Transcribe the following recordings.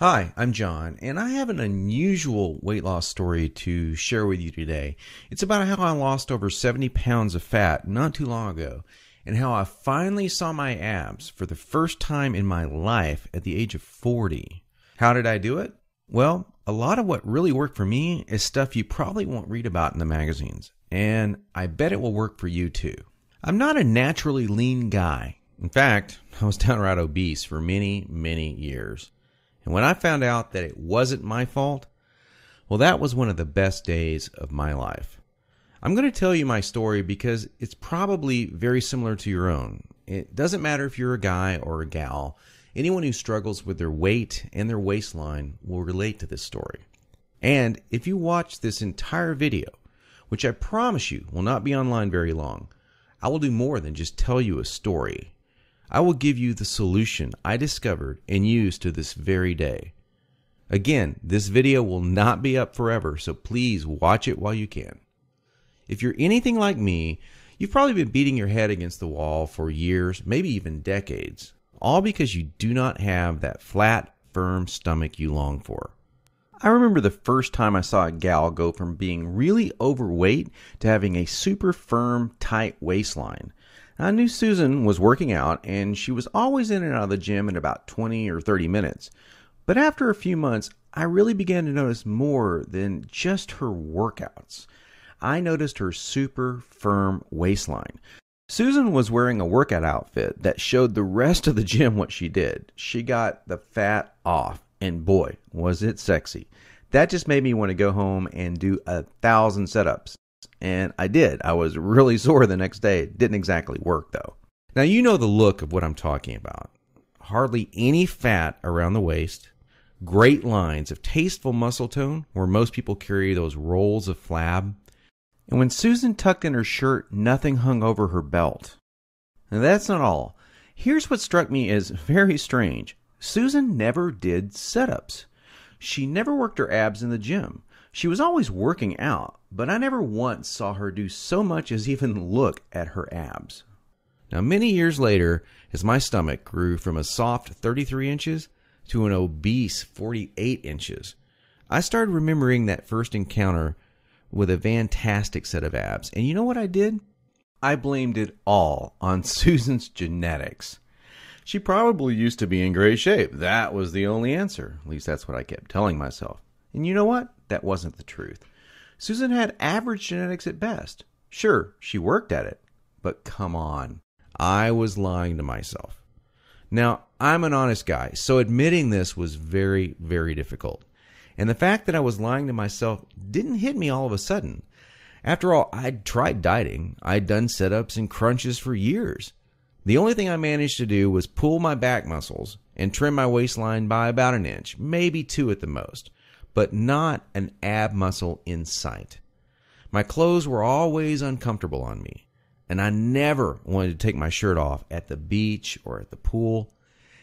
Hi, I'm John, and I have an unusual weight loss story to share with you today. It's about how I lost over 70 pounds of fat not too long ago, and how I finally saw my abs for the first time in my life at the age of 40. How did I do it? Well, a lot of what really worked for me is stuff you probably won't read about in the magazines, and I bet it will work for you too. I'm not a naturally lean guy. In fact, I was downright obese for many, many years. And when I found out that it wasn't my fault, well, that was one of the best days of my life. I'm going to tell you my story because it's probably very similar to your own. It doesn't matter if you're a guy or a gal, anyone who struggles with their weight and their waistline will relate to this story. And if you watch this entire video, which I promise you will not be online very long, I will do more than just tell you a story. I will give you the solution I discovered and use to this very day. Again, this video will not be up forever, so please watch it while you can. If you're anything like me, you've probably been beating your head against the wall for years, maybe even decades, all because you do not have that flat, firm stomach you long for. I remember the first time I saw a gal go from being really overweight to having a super firm, tight waistline. I knew Susan was working out, and she was always in and out of the gym in about 20 or 30 minutes. But after a few months, I really began to notice more than just her workouts. I noticed her super firm waistline. Susan was wearing a workout outfit that showed the rest of the gym what she did. She got the fat off, and boy, was it sexy. That just made me want to go home and do a thousand setups. And I did. I was really sore the next day. It didn't exactly work though. Now, you know the look of what I'm talking about. Hardly any fat around the waist, great lines of tasteful muscle tone where most people carry those rolls of flab. And when Susan tucked in her shirt, nothing hung over her belt. Now, that's not all. Here's what struck me as very strange Susan never did setups. ups. She never worked her abs in the gym. She was always working out, but I never once saw her do so much as even look at her abs. Now, many years later, as my stomach grew from a soft 33 inches to an obese 48 inches, I started remembering that first encounter with a fantastic set of abs. And you know what I did? I blamed it all on Susan's genetics. She probably used to be in great shape. That was the only answer. At least that's what I kept telling myself. And you know what? That wasn't the truth. Susan had average genetics at best. Sure, she worked at it, but come on. I was lying to myself. Now, I'm an honest guy, so admitting this was very, very difficult. And the fact that I was lying to myself didn't hit me all of a sudden. After all, I'd tried dieting, I'd done sit ups and crunches for years. The only thing I managed to do was pull my back muscles and trim my waistline by about an inch, maybe two at the most but not an ab muscle in sight. My clothes were always uncomfortable on me, and I never wanted to take my shirt off at the beach or at the pool.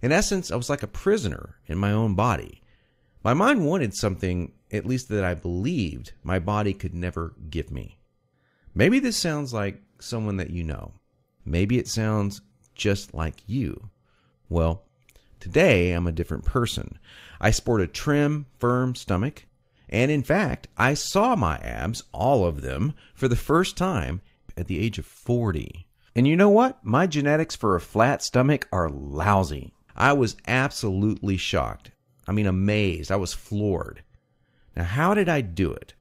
In essence, I was like a prisoner in my own body. My mind wanted something, at least that I believed my body could never give me. Maybe this sounds like someone that you know. Maybe it sounds just like you. Well, Today, I'm a different person. I sport a trim, firm stomach, and in fact, I saw my abs, all of them, for the first time at the age of 40. And you know what? My genetics for a flat stomach are lousy. I was absolutely shocked. I mean, amazed. I was floored. Now, how did I do it?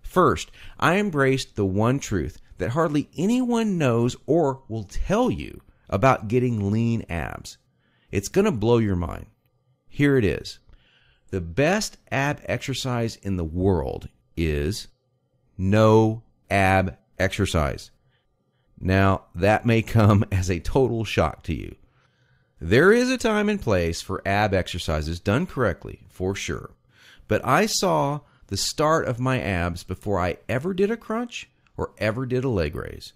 First, I embraced the one truth that hardly anyone knows or will tell you about getting lean abs it's going to blow your mind. Here it is. The best ab exercise in the world is no ab exercise. Now, that may come as a total shock to you. There is a time and place for ab exercises done correctly, for sure. But I saw the start of my abs before I ever did a crunch or ever did a leg raise,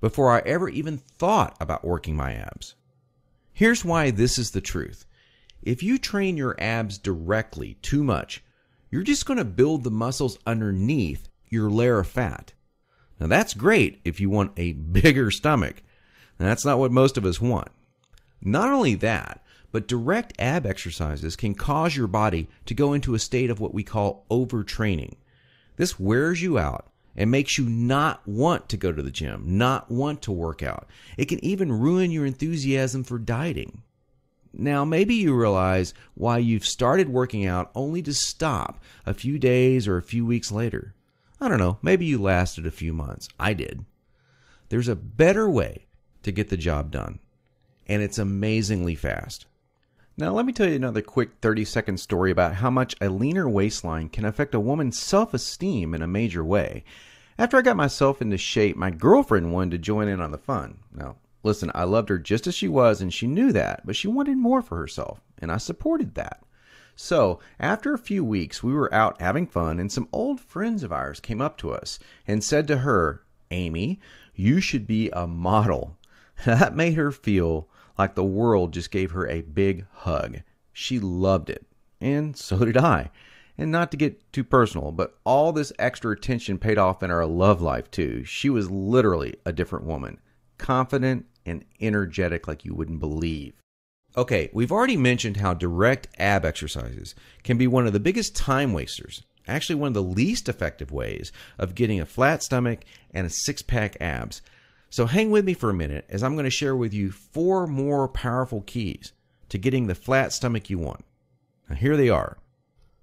before I ever even thought about working my abs. Here's why this is the truth. If you train your abs directly too much, you're just going to build the muscles underneath your layer of fat. Now, that's great if you want a bigger stomach. that's not what most of us want. Not only that, but direct ab exercises can cause your body to go into a state of what we call overtraining. This wears you out and makes you not want to go to the gym, not want to work out. It can even ruin your enthusiasm for dieting. Now, maybe you realize why you've started working out only to stop a few days or a few weeks later. I don't know, maybe you lasted a few months. I did. There's a better way to get the job done, and it's amazingly fast. Now, let me tell you another quick 30 second story about how much a leaner waistline can affect a woman's self esteem in a major way. After I got myself into shape, my girlfriend wanted to join in on the fun. Now, listen, I loved her just as she was, and she knew that, but she wanted more for herself, and I supported that. So, after a few weeks, we were out having fun, and some old friends of ours came up to us and said to her, Amy, you should be a model. that made her feel like the world just gave her a big hug. She loved it, and so did I. And not to get too personal, but all this extra attention paid off in our love life too. She was literally a different woman, confident and energetic like you wouldn't believe. Okay, we've already mentioned how direct ab exercises can be one of the biggest time wasters, actually, one of the least effective ways of getting a flat stomach and a six pack abs. So hang with me for a minute as I'm going to share with you four more powerful keys to getting the flat stomach you want. Now, here they are.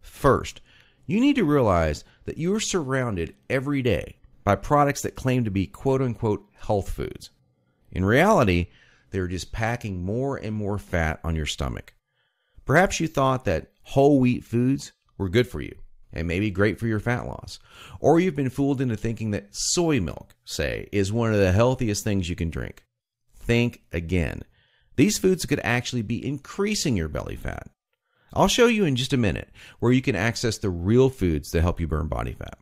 First, you need to realize that you are surrounded every day by products that claim to be quote unquote health foods. In reality, they're just packing more and more fat on your stomach. Perhaps you thought that whole wheat foods were good for you and may be great for your fat loss. Or you've been fooled into thinking that soy milk, say, is one of the healthiest things you can drink. Think again. These foods could actually be increasing your belly fat. I'll show you in just a minute where you can access the real foods to help you burn body fat.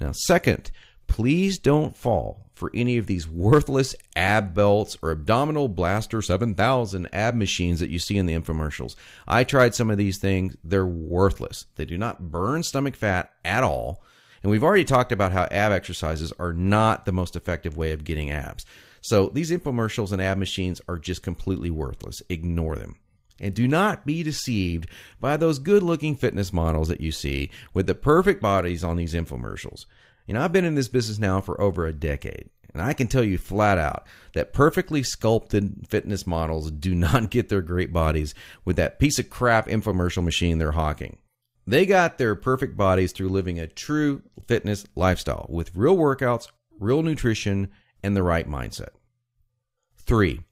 Now, second, please don't fall for any of these worthless ab belts or abdominal blaster 7000 ab machines that you see in the infomercials. I tried some of these things. They're worthless. They do not burn stomach fat at all. And we've already talked about how ab exercises are not the most effective way of getting abs. So these infomercials and ab machines are just completely worthless. Ignore them. And do not be deceived by those good looking fitness models that you see with the perfect bodies on these infomercials. You know, I've been in this business now for over a decade, and I can tell you flat out that perfectly sculpted fitness models do not get their great bodies with that piece of crap infomercial machine they're hawking. They got their perfect bodies through living a true fitness lifestyle with real workouts, real nutrition, and the right mindset. Three,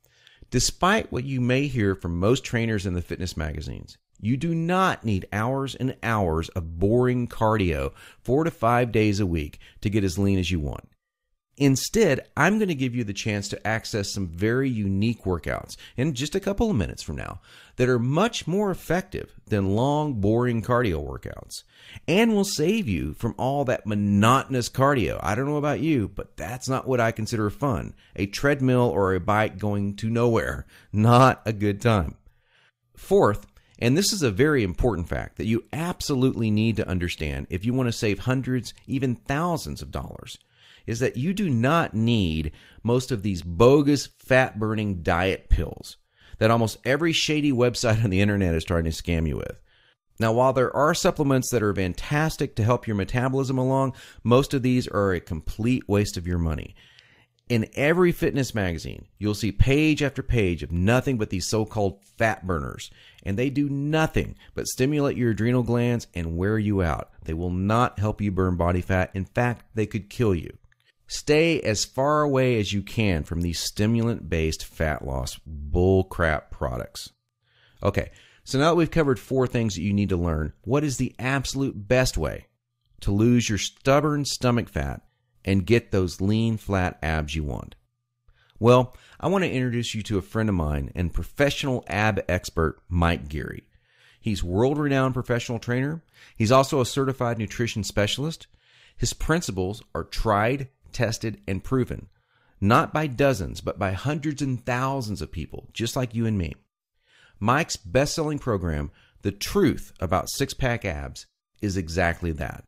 despite what you may hear from most trainers in the fitness magazines, you do not need hours and hours of boring cardio four to five days a week to get as lean as you want. Instead, I'm going to give you the chance to access some very unique workouts in just a couple of minutes from now that are much more effective than long, boring cardio workouts and will save you from all that monotonous cardio. I don't know about you, but that's not what I consider fun. A treadmill or a bike going to nowhere. Not a good time. Fourth, and this is a very important fact that you absolutely need to understand if you want to save hundreds, even thousands of dollars, is that you do not need most of these bogus fat burning diet pills that almost every shady website on the internet is trying to scam you with. Now, while there are supplements that are fantastic to help your metabolism along, most of these are a complete waste of your money. In every fitness magazine, you'll see page after page of nothing but these so called fat burners, and they do nothing but stimulate your adrenal glands and wear you out. They will not help you burn body fat. In fact, they could kill you. Stay as far away as you can from these stimulant based fat loss bullcrap products. Okay, so now that we've covered four things that you need to learn, what is the absolute best way to lose your stubborn stomach fat and get those lean, flat abs you want? Well, I want to introduce you to a friend of mine and professional ab expert, Mike Geary. He's world renowned professional trainer. He's also a certified nutrition specialist. His principles are tried, tested, and proven, not by dozens, but by hundreds and thousands of people, just like you and me. Mike's best selling program, The Truth About Six Pack Abs, is exactly that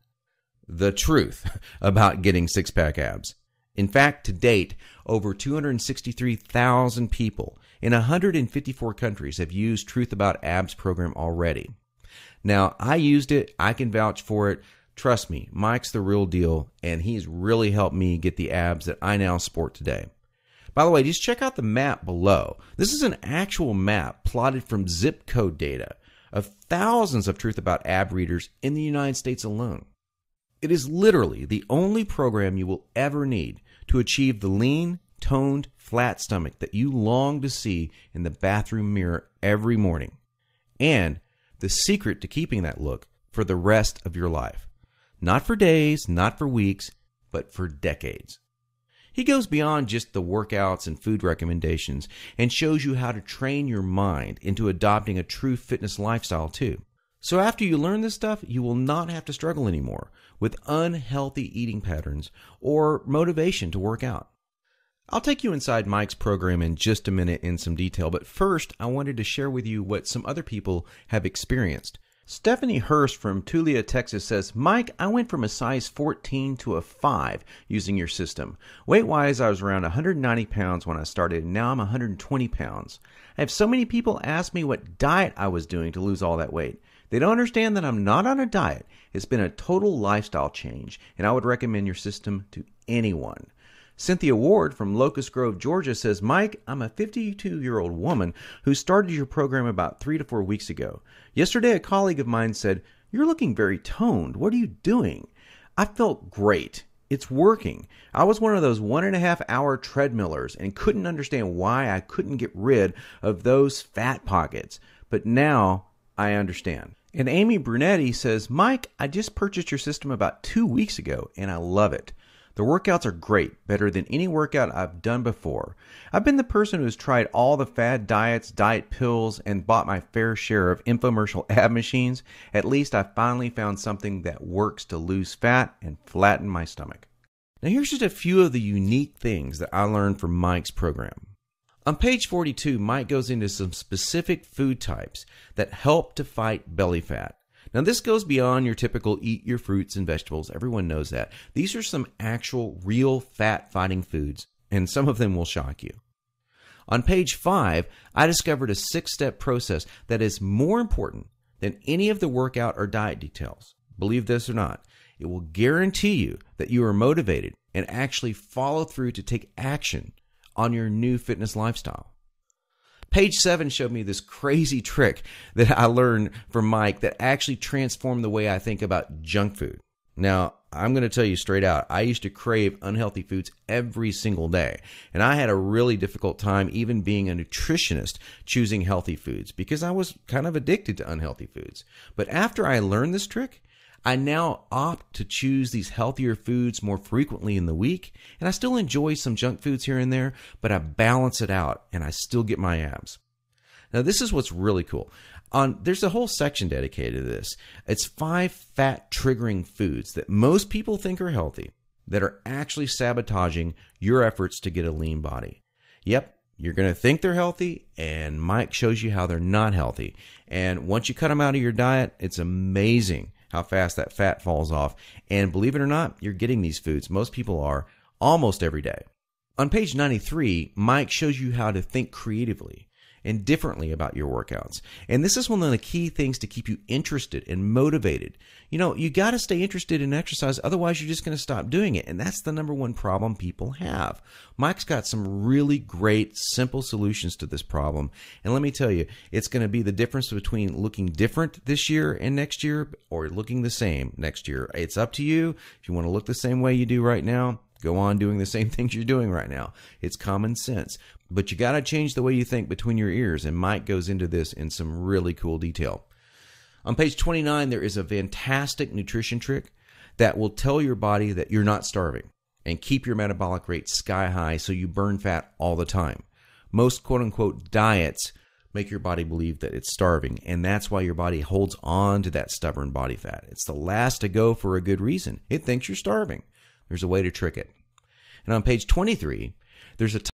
the truth about getting six pack abs. In fact, to date, over 263,000 people in 154 countries have used Truth About Abs program already. Now, I used it, I can vouch for it. Trust me, Mike's the real deal, and he's really helped me get the abs that I now sport today. By the way, just check out the map below. This is an actual map plotted from zip code data of thousands of Truth About Ab readers in the United States alone. It is literally the only program you will ever need to achieve the lean, toned, flat stomach that you long to see in the bathroom mirror every morning. And the secret to keeping that look for the rest of your life. Not for days, not for weeks, but for decades. He goes beyond just the workouts and food recommendations and shows you how to train your mind into adopting a true fitness lifestyle too. So after you learn this stuff, you will not have to struggle anymore with unhealthy eating patterns or motivation to work out. I'll take you inside Mike's program in just a minute in some detail, but first I wanted to share with you what some other people have experienced. Stephanie Hurst from Tulia, Texas says, Mike, I went from a size 14 to a 5 using your system. Weight wise, I was around 190 pounds when I started, and now I'm 120 pounds. I have so many people ask me what diet I was doing to lose all that weight. They don't understand that I'm not on a diet. It's been a total lifestyle change, and I would recommend your system to anyone. Cynthia Ward from Locust Grove, Georgia says, Mike, I'm a 52 year old woman who started your program about three to four weeks ago. Yesterday, a colleague of mine said, You're looking very toned. What are you doing? I felt great. It's working. I was one of those one and a half hour treadmillers and couldn't understand why I couldn't get rid of those fat pockets. But now I understand. And Amy Brunetti says, Mike, I just purchased your system about two weeks ago and I love it. The workouts are great, better than any workout I've done before. I've been the person who's tried all the fad diets, diet pills, and bought my fair share of infomercial ab machines. At least I finally found something that works to lose fat and flatten my stomach. Now, here's just a few of the unique things that I learned from Mike's program. On page 42, Mike goes into some specific food types that help to fight belly fat. Now, this goes beyond your typical eat your fruits and vegetables. Everyone knows that. These are some actual, real fat fighting foods, and some of them will shock you. On page five, I discovered a six step process that is more important than any of the workout or diet details. Believe this or not, it will guarantee you that you are motivated and actually follow through to take action on your new fitness lifestyle. Page seven showed me this crazy trick that I learned from Mike that actually transformed the way I think about junk food. Now, I'm going to tell you straight out, I used to crave unhealthy foods every single day. And I had a really difficult time, even being a nutritionist, choosing healthy foods because I was kind of addicted to unhealthy foods. But after I learned this trick, I now opt to choose these healthier foods more frequently in the week, and I still enjoy some junk foods here and there, but I balance it out and I still get my abs. Now, this is what's really cool. On, there's a whole section dedicated to this. It's five fat triggering foods that most people think are healthy that are actually sabotaging your efforts to get a lean body. Yep, you're going to think they're healthy, and Mike shows you how they're not healthy. And once you cut them out of your diet, it's amazing how fast that fat falls off. And believe it or not, you're getting these foods. Most people are almost every day. On page 93, Mike shows you how to think creatively and differently about your workouts. And this is one of the key things to keep you interested and motivated. You know, you got to stay interested in exercise, otherwise, you're just going to stop doing it. And that's the number one problem people have. Mike's got some really great, simple solutions to this problem. And let me tell you, it's going to be the difference between looking different this year and next year or looking the same next year. It's up to you. If you want to look the same way you do right now, Go on doing the same things you're doing right now. It's common sense. But you got to change the way you think between your ears, and Mike goes into this in some really cool detail. On page 29, there is a fantastic nutrition trick that will tell your body that you're not starving and keep your metabolic rate sky high so you burn fat all the time. Most quote unquote diets make your body believe that it's starving, and that's why your body holds on to that stubborn body fat. It's the last to go for a good reason. It thinks you're starving. There's a way to trick it. And on page 23, there's a